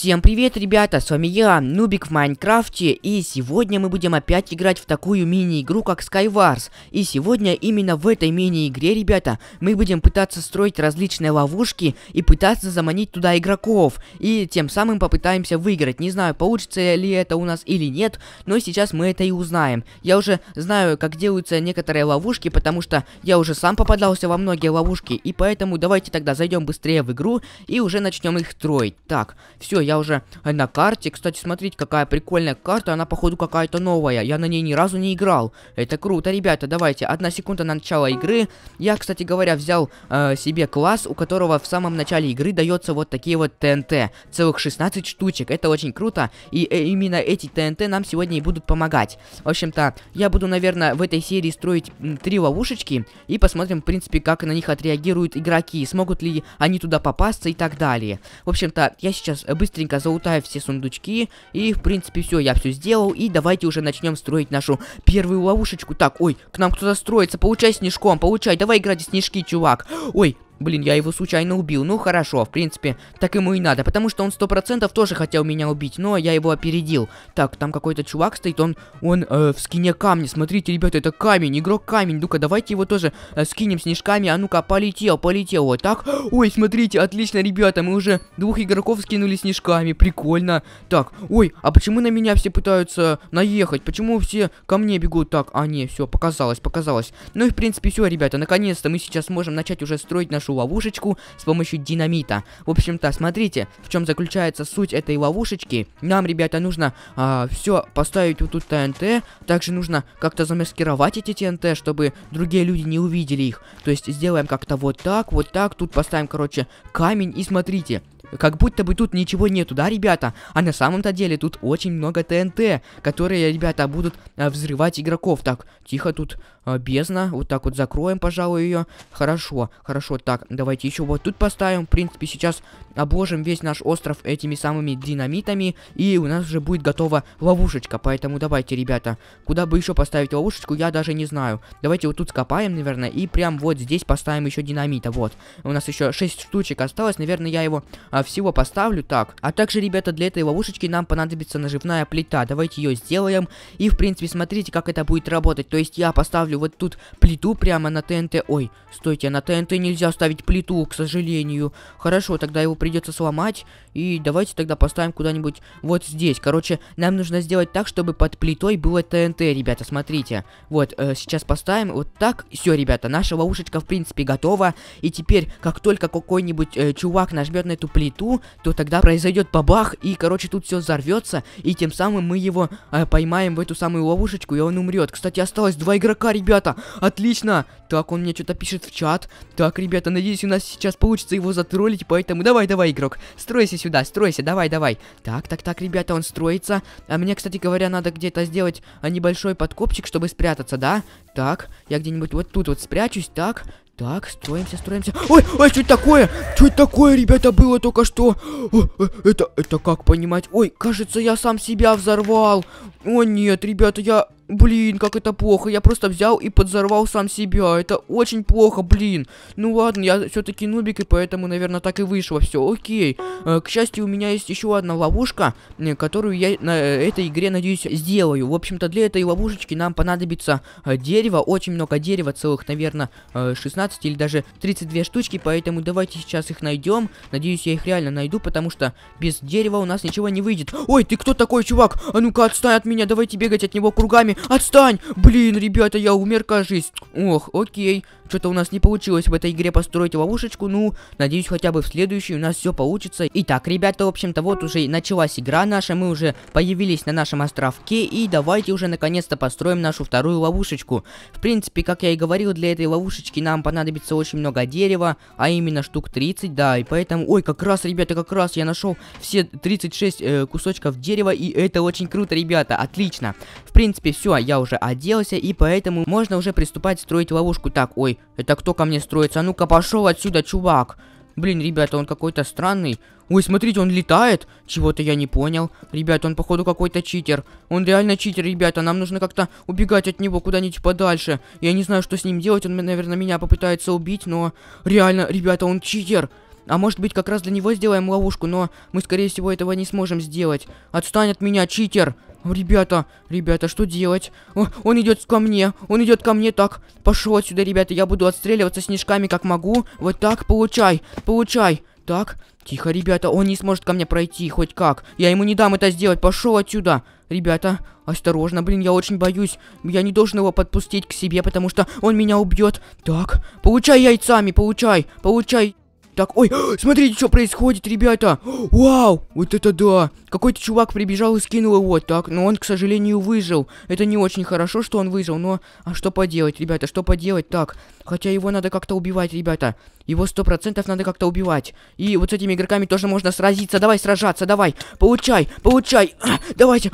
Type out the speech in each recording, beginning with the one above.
Всем привет, ребята, с вами я, Нубик в Майнкрафте, и сегодня мы будем опять играть в такую мини-игру, как Skywars. И сегодня именно в этой мини-игре, ребята, мы будем пытаться строить различные ловушки и пытаться заманить туда игроков. И тем самым попытаемся выиграть. Не знаю, получится ли это у нас или нет, но сейчас мы это и узнаем. Я уже знаю, как делаются некоторые ловушки, потому что я уже сам попадался во многие ловушки, и поэтому давайте тогда зайдем быстрее в игру и уже начнем их строить. Так, все, я я уже на карте. Кстати, смотрите, какая прикольная карта. Она, походу, какая-то новая. Я на ней ни разу не играл. Это круто, ребята. Давайте, одна секунда на начало игры. Я, кстати говоря, взял э, себе класс, у которого в самом начале игры дается вот такие вот ТНТ. Целых 16 штучек. Это очень круто. И э, именно эти ТНТ нам сегодня и будут помогать. В общем-то, я буду, наверное, в этой серии строить три ловушечки. И посмотрим, в принципе, как на них отреагируют игроки. Смогут ли они туда попасться и так далее. В общем-то, я сейчас быстро быстренько заутаю все сундучки. И, в принципе, все, я все сделал. И давайте уже начнем строить нашу первую ловушечку. Так, ой, к нам кто-то строится. Получай снежком, получай. Давай играть в снежки, чувак. Ой, Блин, я его случайно убил. Ну хорошо, в принципе, так ему и надо, потому что он сто процентов тоже хотел меня убить, но я его опередил. Так, там какой-то чувак стоит, он, он э, в скине камни. Смотрите, ребята, это камень, игрок камень. Ну-ка, давайте его тоже э, скинем снежками. А ну-ка, полетел, полетел. Вот так. Ой, смотрите, отлично, ребята, мы уже двух игроков скинули снежками. Прикольно. Так, ой, а почему на меня все пытаются наехать? Почему все ко мне бегут? Так, а не, все, показалось, показалось. Ну и в принципе все, ребята, наконец-то мы сейчас можем начать уже строить нашу нашу ловушечку с помощью динамита. В общем-то, смотрите, в чем заключается суть этой ловушечки. Нам, ребята, нужно а, все поставить вот тут ТНТ. Также нужно как-то замаскировать эти ТНТ, чтобы другие люди не увидели их. То есть сделаем как-то вот так, вот так. Тут поставим, короче, камень и смотрите. Как будто бы тут ничего нету, да, ребята? А на самом-то деле тут очень много ТНТ, которые, ребята, будут а, взрывать игроков. Так, тихо тут э, бездна. Вот так вот закроем, пожалуй, ее. Хорошо, хорошо. Так, давайте еще вот тут поставим. В принципе, сейчас обложим весь наш остров этими самыми динамитами. И у нас уже будет готова ловушечка. Поэтому давайте, ребята, куда бы еще поставить ловушечку, я даже не знаю. Давайте вот тут скопаем, наверное, и прям вот здесь поставим еще динамита. Вот. У нас еще 6 штучек осталось. Наверное, я его э, всего поставлю. Так. А также, ребята, для этой ловушечки нам понадобится наживная плита. Давайте ее сделаем. И, в принципе, смотрите, как это будет работать. То есть я поставлю ставлю вот тут плиту прямо на ТНТ. Ой, стойте, на ТНТ нельзя ставить плиту, к сожалению. Хорошо, тогда его придется сломать. И давайте тогда поставим куда-нибудь вот здесь. Короче, нам нужно сделать так, чтобы под плитой было ТНТ, ребята, смотрите. Вот, э, сейчас поставим вот так. Все, ребята, наша ловушечка в принципе готова. И теперь, как только какой-нибудь э, чувак нажмет на эту плиту, то тогда произойдет бабах, и, короче, тут все взорвется. И тем самым мы его э, поймаем в эту самую ловушечку, и он умрет. Кстати, осталось два игрока, ребята ребята. Отлично. Так, он мне что-то пишет в чат. Так, ребята, надеюсь, у нас сейчас получится его затроллить, поэтому давай, давай, игрок. Стройся сюда, стройся, давай, давай. Так, так, так, ребята, он строится. А мне, кстати говоря, надо где-то сделать а, небольшой подкопчик, чтобы спрятаться, да? Так, я где-нибудь вот тут вот спрячусь, так. Так, строимся, строимся. Ой, ой, что это такое? Что это такое, ребята, было только что? Э, это, это как понимать? Ой, кажется, я сам себя взорвал. О, нет, ребята, я Блин, как это плохо. Я просто взял и подзорвал сам себя. Это очень плохо, блин. Ну ладно, я все-таки нубик, и поэтому, наверное, так и вышло. Все, окей. Э, к счастью, у меня есть еще одна ловушка, которую я на этой игре, надеюсь, сделаю. В общем-то, для этой ловушечки нам понадобится э, дерево. Очень много дерева, целых, наверное, э, 16 или даже 32 штучки. Поэтому давайте сейчас их найдем. Надеюсь, я их реально найду, потому что без дерева у нас ничего не выйдет. Ой, ты кто такой, чувак? А ну-ка, отстань от меня, давайте бегать от него кругами. Отстань! Блин, ребята, я умер, кажись. Ох, окей. Что-то у нас не получилось в этой игре построить ловушечку, ну, надеюсь, хотя бы в следующей у нас все получится. Итак, ребята, в общем-то, вот уже началась игра наша, мы уже появились на нашем островке, и давайте уже наконец-то построим нашу вторую ловушечку. В принципе, как я и говорил, для этой ловушечки нам понадобится очень много дерева, а именно штук 30, да, и поэтому... Ой, как раз, ребята, как раз я нашел все 36 э, кусочков дерева, и это очень круто, ребята, отлично. В принципе, все все, а я уже оделся, и поэтому можно уже приступать строить ловушку. Так, ой, это кто ко мне строится? А ну-ка, пошел отсюда, чувак. Блин, ребята, он какой-то странный. Ой, смотрите, он летает. Чего-то я не понял. Ребята, он, походу, какой-то читер. Он реально читер, ребята. Нам нужно как-то убегать от него куда-нибудь подальше. Я не знаю, что с ним делать. Он, наверное, меня попытается убить, но... Реально, ребята, он читер. А может быть, как раз для него сделаем ловушку, но мы, скорее всего, этого не сможем сделать. Отстань от меня, читер! Ребята, ребята, что делать? О, он идет ко мне, он идет ко мне, так, пошел отсюда, ребята, я буду отстреливаться снежками как могу, вот так, получай, получай, так, тихо, ребята, он не сможет ко мне пройти, хоть как, я ему не дам это сделать, пошел отсюда, ребята, осторожно, блин, я очень боюсь, я не должен его подпустить к себе, потому что он меня убьет, так, получай яйцами, получай, получай, так, ой, смотрите, что происходит, ребята. Вау, вот это да. Какой-то чувак прибежал и скинул его. Так, но он, к сожалению, выжил. Это не очень хорошо, что он выжил, но... А что поделать, ребята, что поделать? Так, хотя его надо как-то убивать, ребята. Его сто процентов надо как-то убивать. И вот с этими игроками тоже можно сразиться. Давай сражаться, давай. Получай, получай. А, давайте.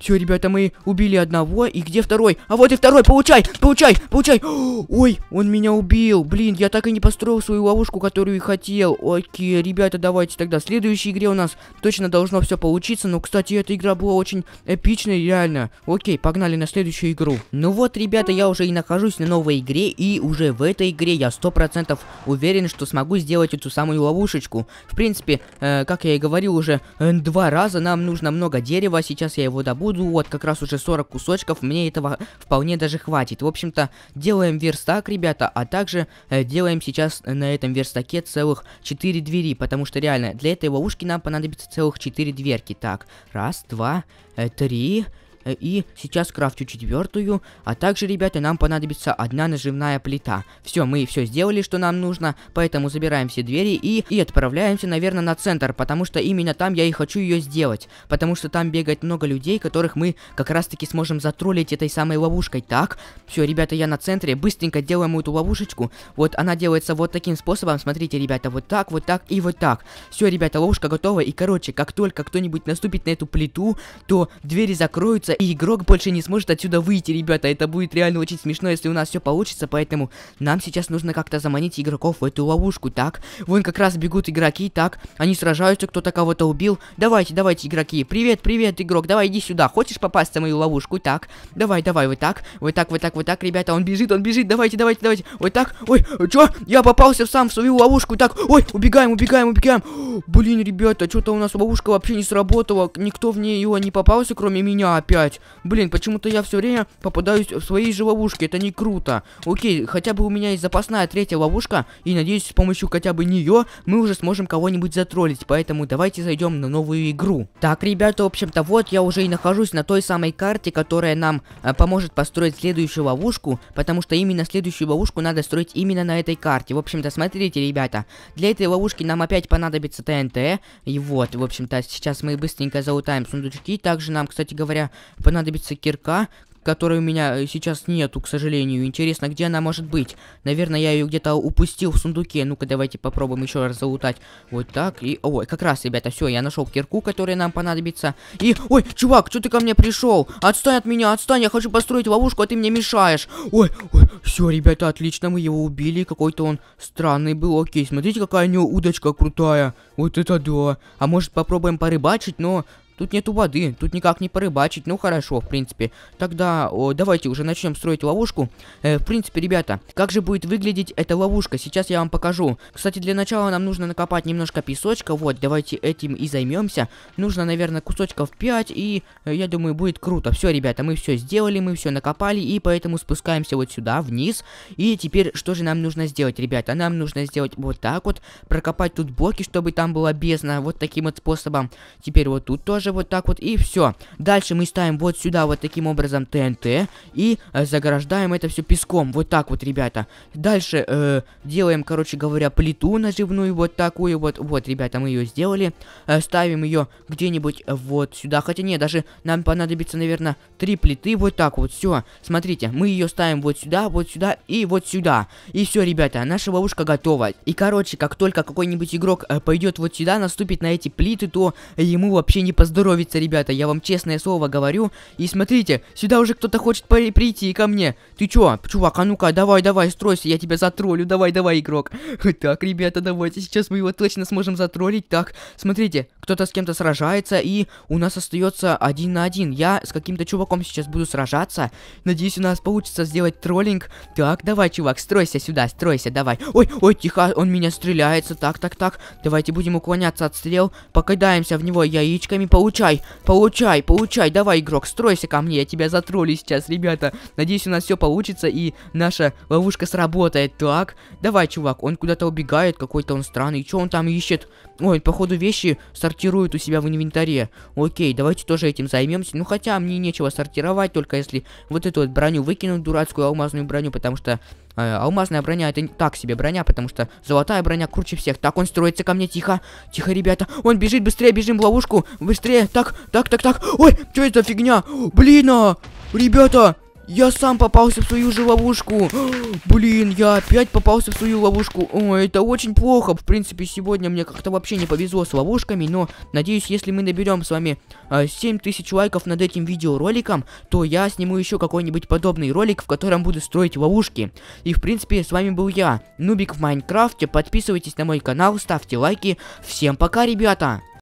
все, ребята, мы убили одного. И где второй? А вот и второй. Получай, получай, получай. Ой, он меня убил. Блин, я так и не построил свою ловушку, которую хотел хотел. Окей, ребята, давайте тогда. В следующей игре у нас точно должно все получиться. Но ну, кстати, эта игра была очень эпичной, реально. Окей, погнали на следующую игру. Ну вот, ребята, я уже и нахожусь на новой игре. И уже в этой игре я 100% уверен, что смогу сделать эту самую ловушечку. В принципе, э, как я и говорил уже э, два раза, нам нужно много дерева. Сейчас я его добуду. Вот, как раз уже 40 кусочков. Мне этого вполне даже хватит. В общем-то, делаем верстак, ребята. А также э, делаем сейчас на этом верстаке целый целых 4 двери, потому что реально для этой ловушки нам понадобится целых 4 дверки. Так, раз, два, э, три, и сейчас крафчу четвертую. А также, ребята, нам понадобится одна нажимная плита. Все, мы все сделали, что нам нужно. Поэтому забираем все двери и, и отправляемся, наверное, на центр. Потому что именно там я и хочу ее сделать. Потому что там бегает много людей, которых мы как раз-таки сможем затроллить этой самой ловушкой. Так, все, ребята, я на центре. Быстренько делаем эту ловушечку. Вот она делается вот таким способом. Смотрите, ребята, вот так, вот так и вот так. Все, ребята, ловушка готова. И, короче, как только кто-нибудь наступит на эту плиту, то двери закроются и игрок больше не сможет отсюда выйти, ребята. Это будет реально очень смешно, если у нас все получится, поэтому нам сейчас нужно как-то заманить игроков в эту ловушку, так? Вон как раз бегут игроки, так? Они сражаются, кто-то кого-то убил. Давайте, давайте, игроки. Привет, привет, игрок, давай иди сюда. Хочешь попасть в мою ловушку? Так, давай, давай, вот так, вот так, вот так, вот так, ребята. Он бежит, он бежит, давайте, давайте, давайте. Вот так, ой, чё? Я попался сам в свою ловушку, так, ой, убегаем, убегаем, убегаем. Блин, ребята, что-то у нас ловушка вообще не сработала. Никто в нее не попался, кроме меня опять играть. Блин, почему-то я все время попадаюсь в свои же ловушки. Это не круто. Окей, хотя бы у меня есть запасная третья ловушка. И надеюсь, с помощью хотя бы нее мы уже сможем кого-нибудь затроллить. Поэтому давайте зайдем на новую игру. Так, ребята, в общем-то, вот я уже и нахожусь на той самой карте, которая нам э, поможет построить следующую ловушку. Потому что именно следующую ловушку надо строить именно на этой карте. В общем-то, смотрите, ребята. Для этой ловушки нам опять понадобится ТНТ. И вот, в общем-то, сейчас мы быстренько залутаем сундучки. Также нам, кстати говоря, понадобится кирка, которой у меня э, сейчас нету, к сожалению. Интересно, где она может быть? Наверное, я ее где-то упустил в сундуке. Ну-ка, давайте попробуем еще раз залутать. Вот так. И. Ой, как раз, ребята, все, я нашел кирку, которая нам понадобится. И. Ой, чувак, что ты ко мне пришел? Отстань от меня, отстань, я хочу построить ловушку, а ты мне мешаешь. Ой, ой, все, ребята, отлично, мы его убили. Какой-то он странный был. Окей, смотрите, какая у него удочка крутая. Вот это да. А может попробуем порыбачить, но Тут нету воды, тут никак не порыбачить. Ну хорошо, в принципе. Тогда о, давайте уже начнем строить ловушку. Э, в принципе, ребята, как же будет выглядеть эта ловушка? Сейчас я вам покажу. Кстати, для начала нам нужно накопать немножко песочка. Вот, давайте этим и займемся. Нужно, наверное, кусочков 5, и э, я думаю, будет круто. Все, ребята, мы все сделали, мы все накопали, и поэтому спускаемся вот сюда, вниз. И теперь что же нам нужно сделать, ребята? Нам нужно сделать вот так вот, прокопать тут блоки, чтобы там была бездна, вот таким вот способом. Теперь вот тут тоже же вот так вот, и все. Дальше мы ставим вот сюда вот таким образом ТНТ, и э, заграждаем это все песком, вот так вот, ребята. Дальше э, делаем, короче говоря, плиту наживную, вот такую вот, вот, ребята, мы ее сделали. Э, ставим ее где-нибудь вот сюда, хотя нет, даже нам понадобится, наверное, три плиты, вот так вот, все. Смотрите, мы ее ставим вот сюда, вот сюда и вот сюда. И все, ребята, наша ловушка готова. И, короче, как только какой-нибудь игрок э, пойдет вот сюда, наступит на эти плиты, то ему вообще не поздно здоровиться, ребята, я вам честное слово говорю. И смотрите, сюда уже кто-то хочет прийти ко мне. Ты чё, чувак, а ну-ка, давай-давай, стройся, я тебя затроллю, давай-давай, игрок. Так, ребята, давайте, сейчас мы его точно сможем затроллить. Так, смотрите, кто-то с кем-то сражается, и у нас остается один на один. Я с каким-то чуваком сейчас буду сражаться. Надеюсь, у нас получится сделать троллинг. Так, давай, чувак, стройся сюда, стройся, давай. Ой, ой, тихо, он меня стреляется, так, так, так. Давайте будем уклоняться от стрел, покидаемся в него яичками, по. Получай, получай, получай. Давай, игрок, стройся ко мне. Я тебя затроллю сейчас, ребята. Надеюсь, у нас все получится и наша ловушка сработает. Так, давай, чувак. Он куда-то убегает. Какой-то он странный. Что он там ищет? Ой, походу вещи сортируют у себя в инвентаре. Окей, давайте тоже этим займемся. Ну хотя мне нечего сортировать, только если вот эту вот броню выкинуть, дурацкую алмазную броню, потому что э, алмазная броня это не так себе броня, потому что золотая броня круче всех. Так, он строится ко мне, тихо, тихо, ребята. Он бежит, быстрее бежим в ловушку, быстрее. Так, так, так, так. Ой, что это фигня? Блин, а! ребята, я сам попался в свою же ловушку. Блин, я опять попался в свою ловушку. О, это очень плохо. В принципе, сегодня мне как-то вообще не повезло с ловушками, но надеюсь, если мы наберем с вами э, 7000 лайков над этим видеороликом, то я сниму еще какой-нибудь подобный ролик, в котором буду строить ловушки. И, в принципе, с вами был я, Нубик в Майнкрафте. Подписывайтесь на мой канал, ставьте лайки. Всем пока, ребята!